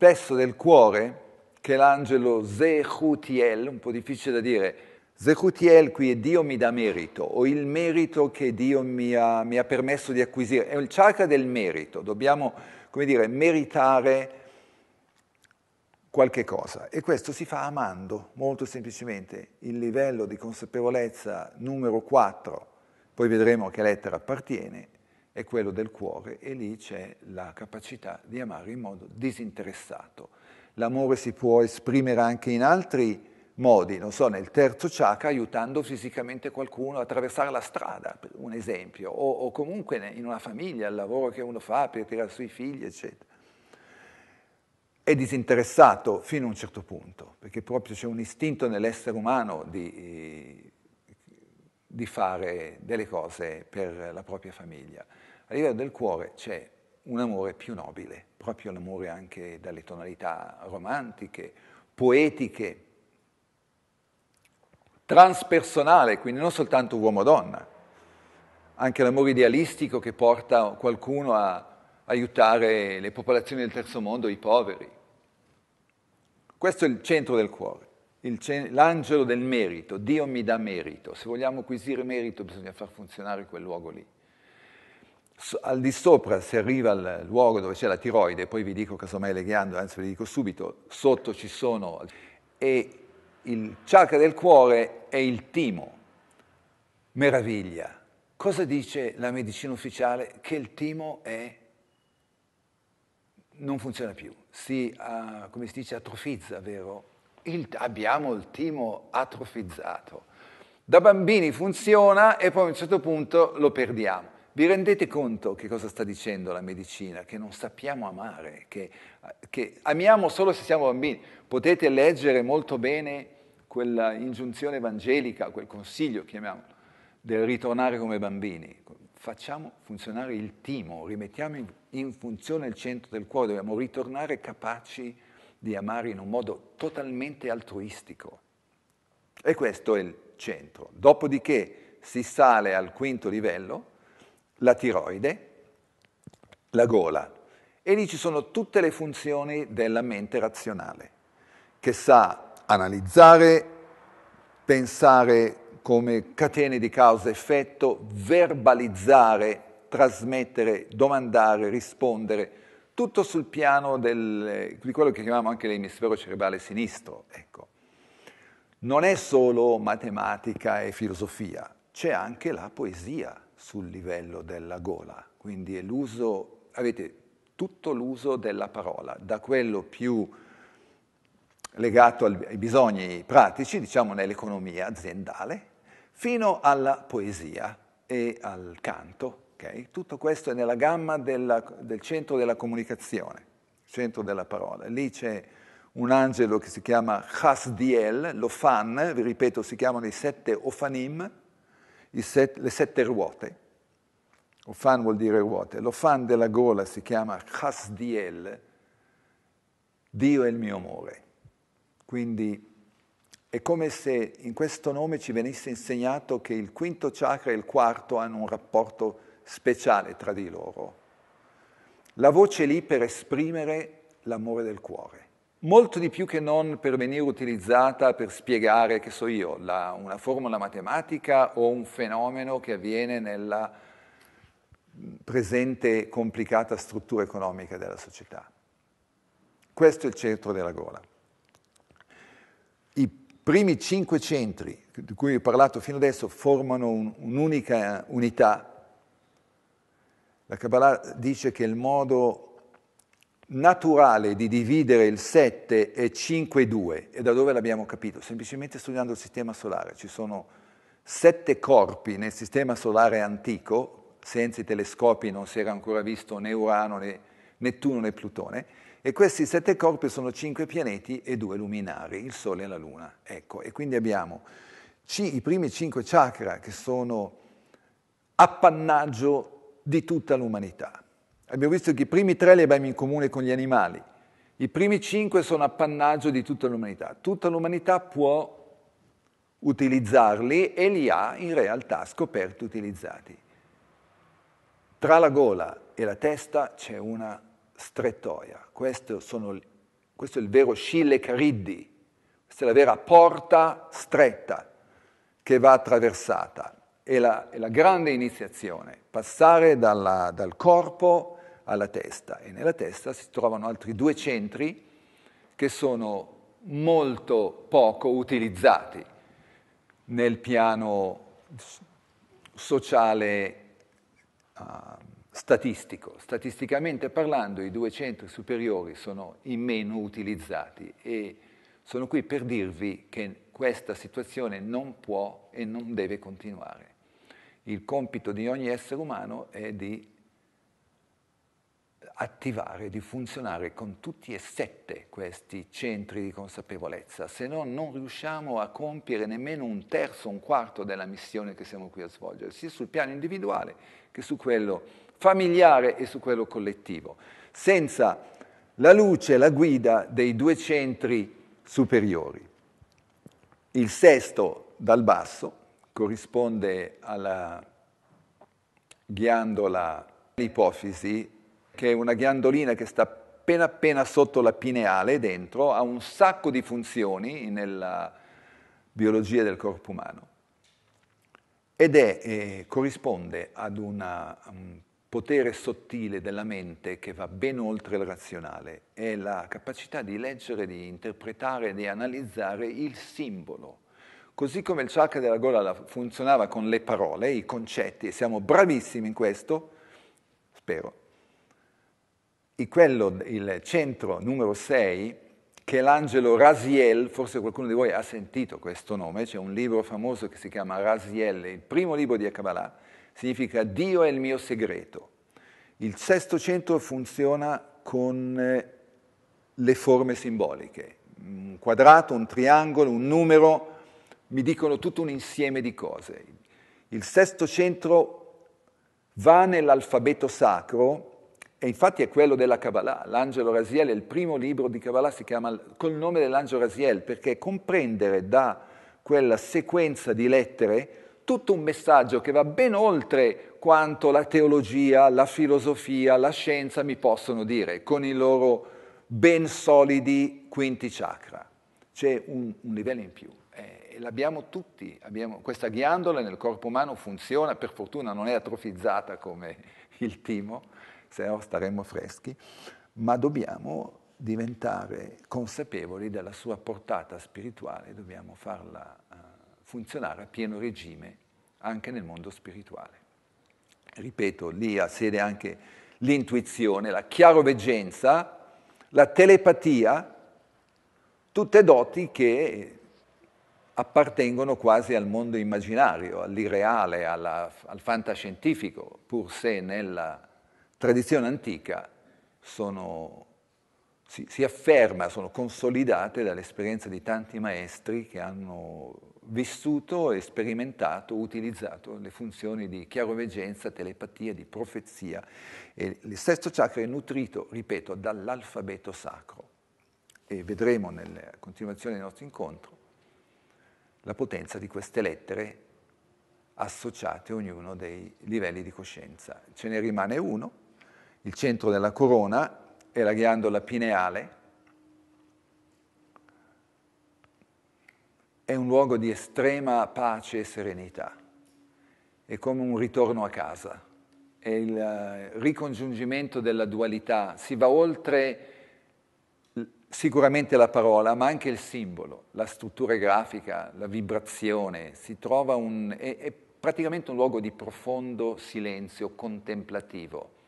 pezzo del cuore che l'angelo Zehutiel, un po' difficile da dire, Zehutiel qui è Dio mi dà merito, o il merito che Dio mi ha, mi ha permesso di acquisire, è il chakra del merito, dobbiamo, come dire, meritare qualche cosa e questo si fa amando, molto semplicemente. Il livello di consapevolezza numero 4, poi vedremo a che lettera appartiene, è quello del cuore e lì c'è la capacità di amare in modo disinteressato. L'amore si può esprimere anche in altri modi, non so, nel terzo chakra aiutando fisicamente qualcuno a attraversare la strada, per un esempio, o, o comunque in una famiglia, il lavoro che uno fa per tirare sui figli, eccetera. È disinteressato fino a un certo punto, perché proprio c'è un istinto nell'essere umano di, eh, di fare delle cose per la propria famiglia. A livello del cuore c'è un amore più nobile, proprio l'amore anche dalle tonalità romantiche, poetiche, transpersonale, quindi non soltanto uomo-donna, anche l'amore idealistico che porta qualcuno a aiutare le popolazioni del terzo mondo, i poveri. Questo è il centro del cuore, ce- l'angelo del merito, Dio mi dà merito. Se vogliamo acquisire merito bisogna far funzionare quel luogo lì al di sopra si arriva al luogo dove c'è la tiroide, poi vi dico casomai le ghiandole, anzi vi dico subito, sotto ci sono e il chakra del cuore è il timo. Meraviglia. Cosa dice la medicina ufficiale? Che il timo è non funziona più, si, uh, come si dice, atrofizza, vero? Il, abbiamo il timo atrofizzato. Da bambini funziona e poi a un certo punto lo perdiamo. Vi rendete conto che cosa sta dicendo la medicina? Che non sappiamo amare, che, che amiamo solo se siamo bambini. Potete leggere molto bene quella ingiunzione evangelica, quel consiglio, chiamiamolo, del ritornare come bambini. Facciamo funzionare il timo, rimettiamo in, in funzione il centro del cuore, dobbiamo ritornare capaci di amare in un modo totalmente altruistico. E questo è il centro. Dopodiché si sale al quinto livello, la tiroide, la gola. E lì ci sono tutte le funzioni della mente razionale, che sa analizzare, pensare come catene di causa-effetto, verbalizzare, trasmettere, domandare, rispondere, tutto sul piano del, di quello che chiamiamo anche l'emisfero cerebrale sinistro. Ecco. Non è solo matematica e filosofia, c'è anche la poesia sul livello della gola. Quindi è l'uso, avete tutto l'uso della parola, da quello più legato ai bisogni pratici, diciamo nell'economia aziendale, fino alla poesia e al canto. Okay? Tutto questo è nella gamma della, del centro della comunicazione, centro della parola. Lì c'è un angelo che si chiama Chasdiel, l'Ofan, vi ripeto, si chiamano i sette Ofanim, set, le sette ruote. Ofan vuol dire ruote. L'ofan della gola si chiama Chasdiel, Dio è il mio amore. Quindi è come se in questo nome ci venisse insegnato che il quinto chakra e il quarto hanno un rapporto speciale tra di loro. La voce lì per esprimere l'amore del cuore molto di più che non per venire utilizzata per spiegare, che so io, la, una formula matematica o un fenomeno che avviene nella presente complicata struttura economica della società. Questo è il centro della gola. I primi cinque centri di cui ho parlato fino adesso formano un, un'unica unità. La Kabbalah dice che il modo naturale di dividere il 7 e 5 2. E da dove l'abbiamo capito? Semplicemente studiando il sistema solare. Ci sono sette corpi nel sistema solare antico, senza i telescopi non si era ancora visto né Urano né Nettuno né Plutone, e questi sette corpi sono cinque pianeti e due luminari, il Sole e la Luna. Ecco, e quindi abbiamo i primi cinque chakra che sono appannaggio di tutta l'umanità. Abbiamo visto che i primi tre li abbiamo in comune con gli animali, i primi cinque sono appannaggio di tutta l'umanità. Tutta l'umanità può utilizzarli e li ha in realtà scoperti utilizzati. Tra la gola e la testa c'è una strettoia. Questo, sono, questo è il vero scille cariddi, questa è la vera porta stretta che va attraversata. È la, è la grande iniziazione, passare dalla, dal corpo alla testa e nella testa si trovano altri due centri che sono molto poco utilizzati nel piano sociale uh, statistico. Statisticamente parlando i due centri superiori sono i meno utilizzati e sono qui per dirvi che questa situazione non può e non deve continuare. Il compito di ogni essere umano è di attivare, di funzionare con tutti e sette questi centri di consapevolezza, se no non riusciamo a compiere nemmeno un terzo, un quarto della missione che siamo qui a svolgere, sia sul piano individuale che su quello familiare e su quello collettivo, senza la luce, la guida dei due centri superiori. Il sesto dal basso corrisponde alla ghiandola, l'ipofisi che è una ghiandolina che sta appena appena sotto la pineale dentro, ha un sacco di funzioni nella biologia del corpo umano ed è, eh, corrisponde ad una, un potere sottile della mente che va ben oltre il razionale, è la capacità di leggere, di interpretare, di analizzare il simbolo. Così come il chakra della gola funzionava con le parole, i concetti, e siamo bravissimi in questo, spero, quello, il centro numero 6, che è l'angelo Raziel, forse qualcuno di voi ha sentito questo nome, c'è un libro famoso che si chiama Raziel, il primo libro di Kabbalah, significa Dio è il mio segreto. Il sesto centro funziona con eh, le forme simboliche, un quadrato, un triangolo, un numero, mi dicono tutto un insieme di cose. Il sesto centro va nell'alfabeto sacro, e infatti è quello della Kabbalah. L'Angelo Raziel è il primo libro di Kabbalah, si chiama col nome dell'Angelo Raziel, perché comprendere da quella sequenza di lettere tutto un messaggio che va ben oltre quanto la teologia, la filosofia, la scienza mi possono dire, con i loro ben solidi quinti chakra. C'è un, un livello in più. Eh, l'abbiamo tutti, abbiamo, questa ghiandola nel corpo umano funziona, per fortuna non è atrofizzata come il timo, se no staremmo freschi, ma dobbiamo diventare consapevoli della sua portata spirituale, dobbiamo farla eh, funzionare a pieno regime anche nel mondo spirituale. Ripeto, lì ha sede anche l'intuizione, la chiaroveggenza, la telepatia, tutte doti che appartengono quasi al mondo immaginario, all'irreale, alla, al fantascientifico, pur se nella tradizione antica sono, si, si afferma, sono consolidate dall'esperienza di tanti maestri che hanno vissuto sperimentato, utilizzato le funzioni di chiaroveggenza, telepatia, di profezia. E il sesto chakra è nutrito, ripeto, dall'alfabeto sacro. E vedremo nella continuazione del nostro incontro la potenza di queste lettere associate a ognuno dei livelli di coscienza. Ce ne rimane uno, il centro della corona e la ghiandola pineale, è un luogo di estrema pace e serenità, è come un ritorno a casa, è il eh, ricongiungimento della dualità, si va oltre sicuramente la parola, ma anche il simbolo, la struttura grafica, la vibrazione, un, è, è praticamente un luogo di profondo silenzio contemplativo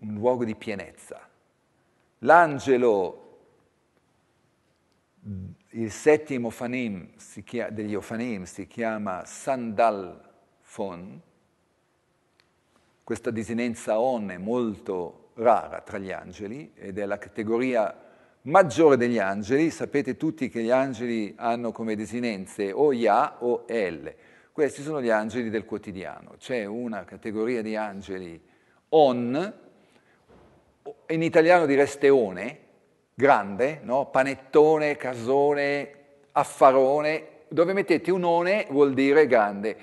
un luogo di pienezza. L'angelo, il settimo fanim chiama, degli Ofanim si chiama Sandalfon, questa desinenza on è molto rara tra gli angeli ed è la categoria maggiore degli angeli, sapete tutti che gli angeli hanno come desinenze o Ya o El. Questi sono gli angeli del quotidiano. C'è una categoria di angeli on in italiano direste steone, grande, no? panettone, casone, affarone, dove mettete un one vuol dire grande.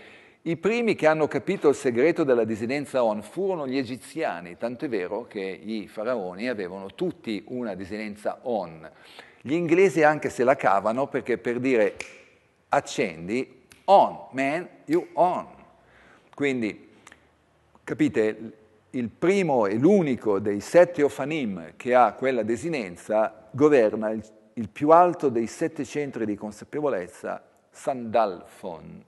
I primi che hanno capito il segreto della disidenza on furono gli egiziani, tanto è vero che i faraoni avevano tutti una disidenza on. Gli inglesi anche se la cavano perché per dire accendi, on, man, you on. Quindi, capite, il primo e l'unico dei sette Ofanim che ha quella desinenza governa il, il più alto dei sette centri di consapevolezza, Sandalfon.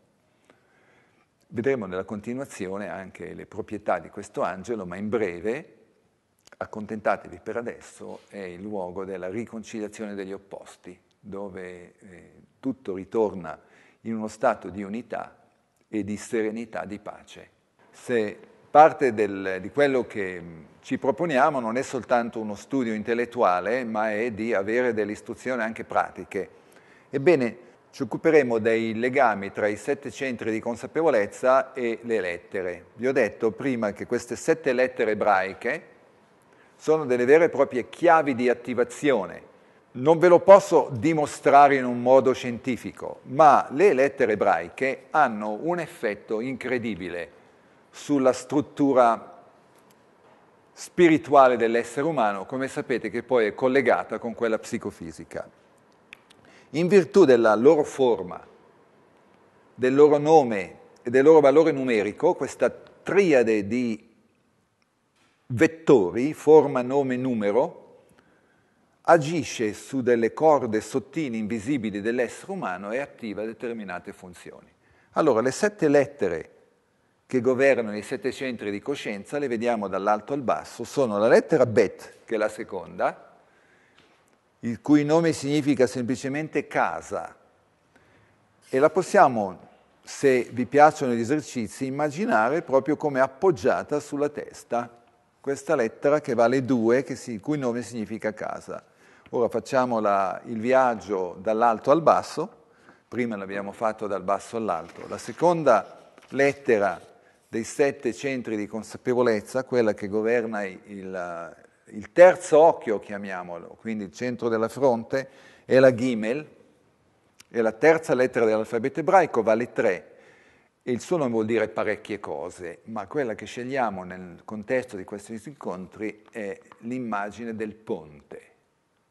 Vedremo nella continuazione anche le proprietà di questo angelo, ma in breve, accontentatevi per adesso, è il luogo della riconciliazione degli opposti, dove eh, tutto ritorna in uno stato di unità e di serenità, di pace. Se Parte del, di quello che mm, ci proponiamo non è soltanto uno studio intellettuale, ma è di avere delle istruzioni anche pratiche. Ebbene, ci occuperemo dei legami tra i sette centri di consapevolezza e le lettere. Vi ho detto prima che queste sette lettere ebraiche sono delle vere e proprie chiavi di attivazione. Non ve lo posso dimostrare in un modo scientifico, ma le lettere ebraiche hanno un effetto incredibile sulla struttura spirituale dell'essere umano, come sapete che poi è collegata con quella psicofisica. In virtù della loro forma, del loro nome e del loro valore numerico, questa triade di vettori, forma, nome, numero, agisce su delle corde sottili invisibili dell'essere umano e attiva determinate funzioni. Allora, le sette lettere che governano i sette centri di coscienza, le vediamo dall'alto al basso, sono la lettera Bet, che è la seconda, il cui nome significa semplicemente casa. E la possiamo, se vi piacciono gli esercizi, immaginare proprio come appoggiata sulla testa questa lettera che vale 2, il cui nome significa casa. Ora facciamo la, il viaggio dall'alto al basso, prima l'abbiamo fatto dal basso all'alto. La seconda lettera dei sette centri di consapevolezza, quella che governa il, eh, il terzo occhio, chiamiamolo, quindi il centro della fronte, è la Gimel, è la terza lettera dell'alfabeto ebraico, vale tre. Il suo nome vuol dire parecchie cose, ma quella che scegliamo nel contesto di questi incontri è l'immagine del ponte.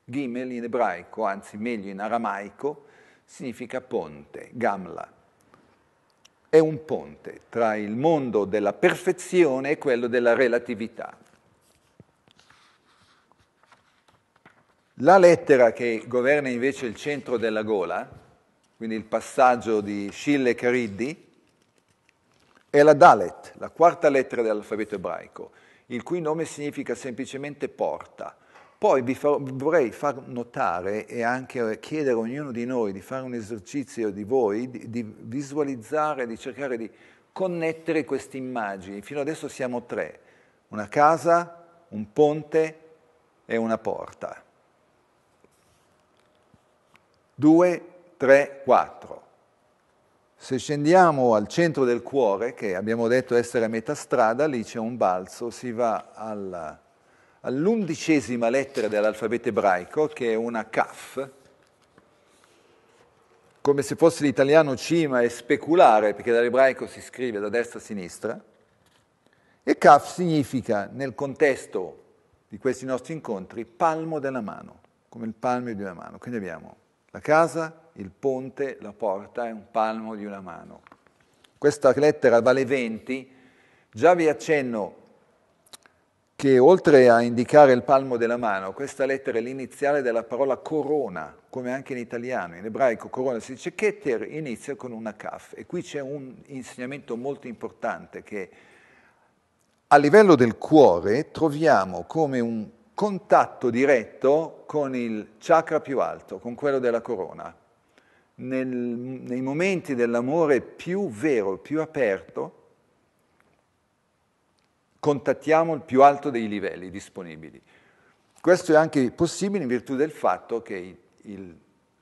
Gimel in ebraico, anzi meglio in aramaico, significa ponte, gamla è un ponte tra il mondo della perfezione e quello della relatività. La lettera che governa invece il centro della gola, quindi il passaggio di Scille Cariddi, è la Dalet, la quarta lettera dell'alfabeto ebraico, il cui nome significa semplicemente porta. Poi vi farò, vorrei far notare e anche chiedere a ognuno di noi di fare un esercizio di voi, di, di visualizzare, di cercare di connettere queste immagini. Fino adesso siamo tre, una casa, un ponte e una porta. Due, tre, quattro. Se scendiamo al centro del cuore, che abbiamo detto essere a metà strada, lì c'è un balzo, si va alla all'undicesima lettera dell'alfabeto ebraico, che è una kaf, come se fosse l'italiano cima e speculare, perché dall'ebraico si scrive da destra a sinistra, e kaf significa, nel contesto di questi nostri incontri, palmo della mano, come il palmo di una mano. Quindi abbiamo la casa, il ponte, la porta e un palmo di una mano. Questa lettera vale 20, già vi accenno che oltre a indicare il palmo della mano, questa lettera è l'iniziale della parola corona, come anche in italiano, in ebraico corona si dice keter, inizia con una kaf. E qui c'è un insegnamento molto importante che a livello del cuore troviamo come un contatto diretto con il chakra più alto, con quello della corona. Nel, nei momenti dell'amore più vero, più aperto, contattiamo il più alto dei livelli disponibili. Questo è anche possibile in virtù del fatto che il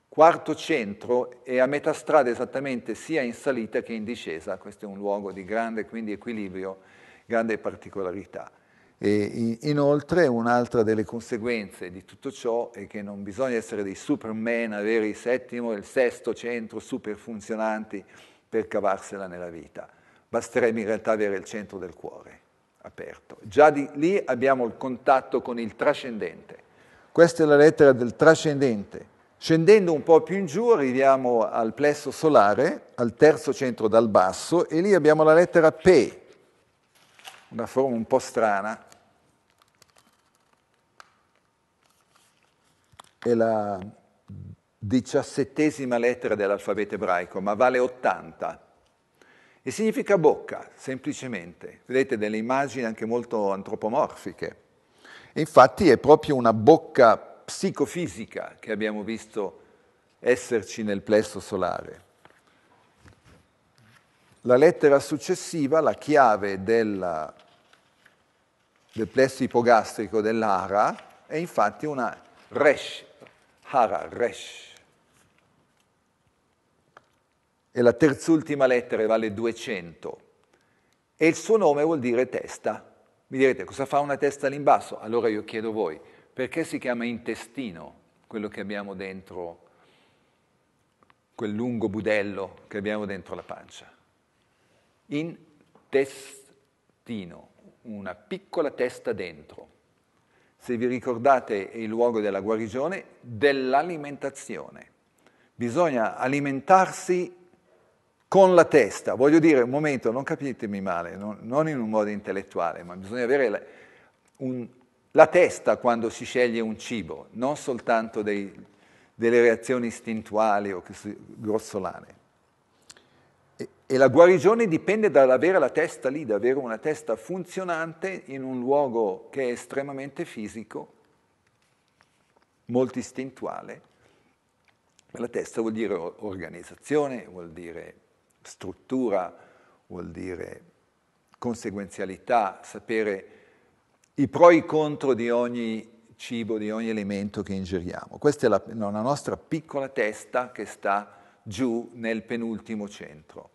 quarto centro è a metà strada esattamente sia in salita che in discesa, questo è un luogo di grande quindi, equilibrio, grande particolarità. E inoltre un'altra delle conseguenze di tutto ciò è che non bisogna essere dei superman, avere il settimo e il sesto centro super funzionanti per cavarsela nella vita, basterebbe in realtà avere il centro del cuore aperto. Già di lì abbiamo il contatto con il trascendente. Questa è la lettera del trascendente. Scendendo un po' più in giù arriviamo al plesso solare, al terzo centro dal basso, e lì abbiamo la lettera P, una forma un po' strana. È la diciassettesima lettera dell'alfabeto ebraico, ma vale 80. E significa bocca, semplicemente. Vedete delle immagini anche molto antropomorfiche. E infatti è proprio una bocca psicofisica che abbiamo visto esserci nel plesso solare. La lettera successiva, la chiave della, del plesso ipogastrico dell'ara, è infatti una resh, hara, resh e la terz'ultima lettera vale 200 e il suo nome vuol dire testa. Mi direte cosa fa una testa lì basso? Allora io chiedo voi, perché si chiama intestino quello che abbiamo dentro, quel lungo budello che abbiamo dentro la pancia? Intestino, una piccola testa dentro. Se vi ricordate è il luogo della guarigione, dell'alimentazione. Bisogna alimentarsi con la testa, voglio dire, un momento, non capitemi male, non, non in un modo intellettuale, ma bisogna avere la, un, la testa quando si sceglie un cibo, non soltanto dei, delle reazioni istintuali o grossolane. E, e la guarigione dipende dall'avere la testa lì, da avere una testa funzionante in un luogo che è estremamente fisico, molto istintuale. La testa vuol dire organizzazione, vuol dire struttura, vuol dire conseguenzialità, sapere i pro e i contro di ogni cibo, di ogni elemento che ingeriamo. Questa è la, no, la nostra piccola testa che sta giù nel penultimo centro.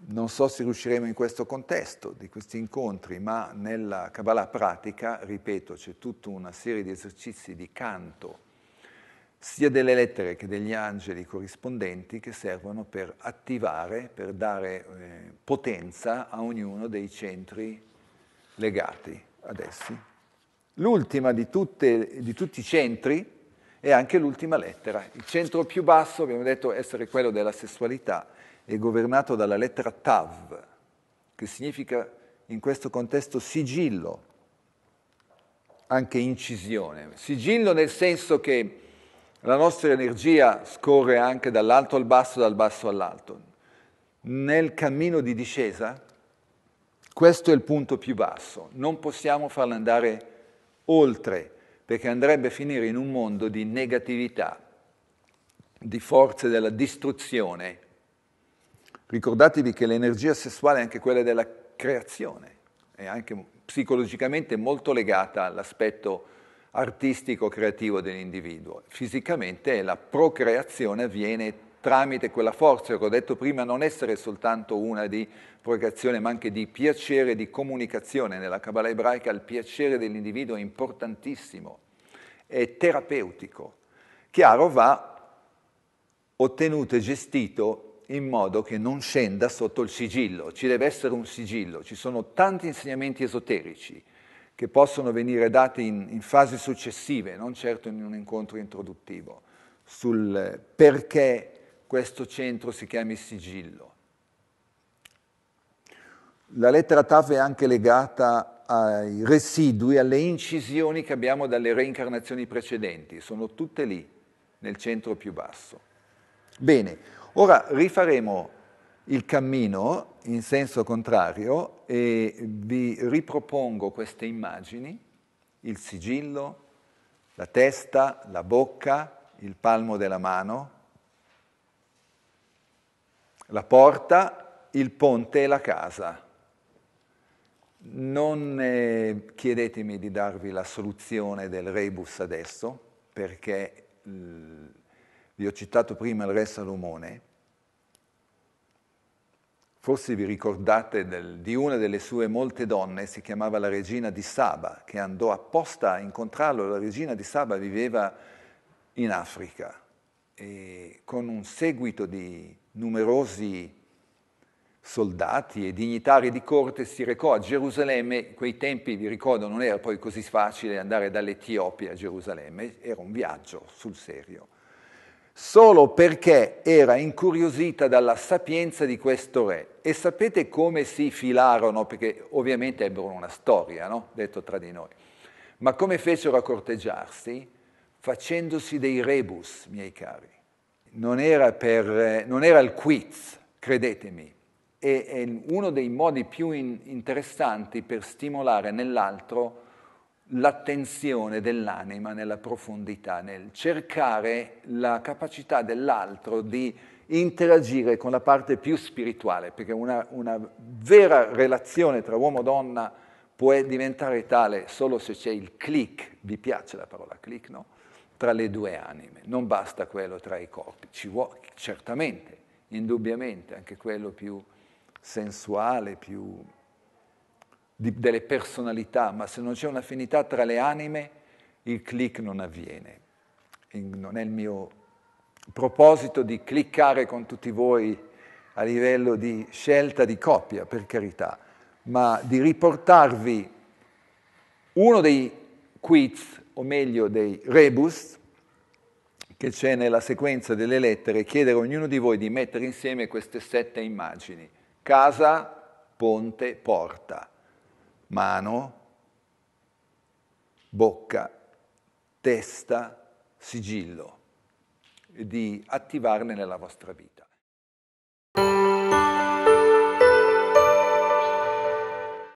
Non so se riusciremo in questo contesto di questi incontri, ma nella Kabbalah pratica, ripeto, c'è tutta una serie di esercizi di canto sia delle lettere che degli angeli corrispondenti che servono per attivare, per dare eh, potenza a ognuno dei centri legati ad essi. L'ultima di, tutte, di tutti i centri è anche l'ultima lettera. Il centro più basso, abbiamo detto, essere quello della sessualità, è governato dalla lettera Tav, che significa in questo contesto sigillo, anche incisione. Sigillo nel senso che la nostra energia scorre anche dall'alto al basso, dal basso all'alto. Nel cammino di discesa, questo è il punto più basso. Non possiamo farla andare oltre, perché andrebbe a finire in un mondo di negatività, di forze della distruzione. Ricordatevi che l'energia sessuale è anche quella della creazione, è anche psicologicamente molto legata all'aspetto artistico-creativo dell'individuo. Fisicamente la procreazione avviene tramite quella forza che ho detto prima non essere soltanto una di procreazione ma anche di piacere di comunicazione. Nella Kabbalah ebraica il piacere dell'individuo è importantissimo, è terapeutico. Chiaro va ottenuto e gestito in modo che non scenda sotto il sigillo. Ci deve essere un sigillo, ci sono tanti insegnamenti esoterici che possono venire date in, in fasi successive, non certo in un incontro introduttivo, sul perché questo centro si chiami sigillo. La lettera TAF è anche legata ai residui, alle incisioni che abbiamo dalle reincarnazioni precedenti, sono tutte lì, nel centro più basso. Bene, ora rifaremo il cammino in senso contrario e vi ripropongo queste immagini, il sigillo, la testa, la bocca, il palmo della mano, la porta, il ponte e la casa. Non eh, chiedetemi di darvi la soluzione del rebus adesso, perché l- vi ho citato prima il re Salomone, Forse vi ricordate del, di una delle sue molte donne, si chiamava la regina di Saba, che andò apposta a incontrarlo. La regina di Saba viveva in Africa e con un seguito di numerosi soldati e dignitari di corte si recò a Gerusalemme, quei tempi vi ricordo non era poi così facile andare dall'Etiopia a Gerusalemme, era un viaggio sul serio solo perché era incuriosita dalla sapienza di questo re. E sapete come si filarono? Perché ovviamente ebbero una storia, no? detto tra di noi. Ma come fecero a corteggiarsi? Facendosi dei rebus, miei cari. Non era, per, non era il quiz, credetemi. E, è uno dei modi più in, interessanti per stimolare nell'altro l'attenzione dell'anima nella profondità, nel cercare la capacità dell'altro di interagire con la parte più spirituale, perché una, una vera relazione tra uomo e donna può diventare tale solo se c'è il click, vi piace la parola click, no? Tra le due anime, non basta quello tra i corpi, ci vuole certamente, indubbiamente, anche quello più sensuale, più di, delle personalità, ma se non c'è un'affinità tra le anime, il click non avviene. Non è il mio proposito di cliccare con tutti voi a livello di scelta di coppia, per carità, ma di riportarvi uno dei quiz, o meglio dei rebus, che c'è nella sequenza delle lettere, chiedere a ognuno di voi di mettere insieme queste sette immagini. Casa, ponte, porta mano, bocca, testa, sigillo, di attivarne nella vostra vita.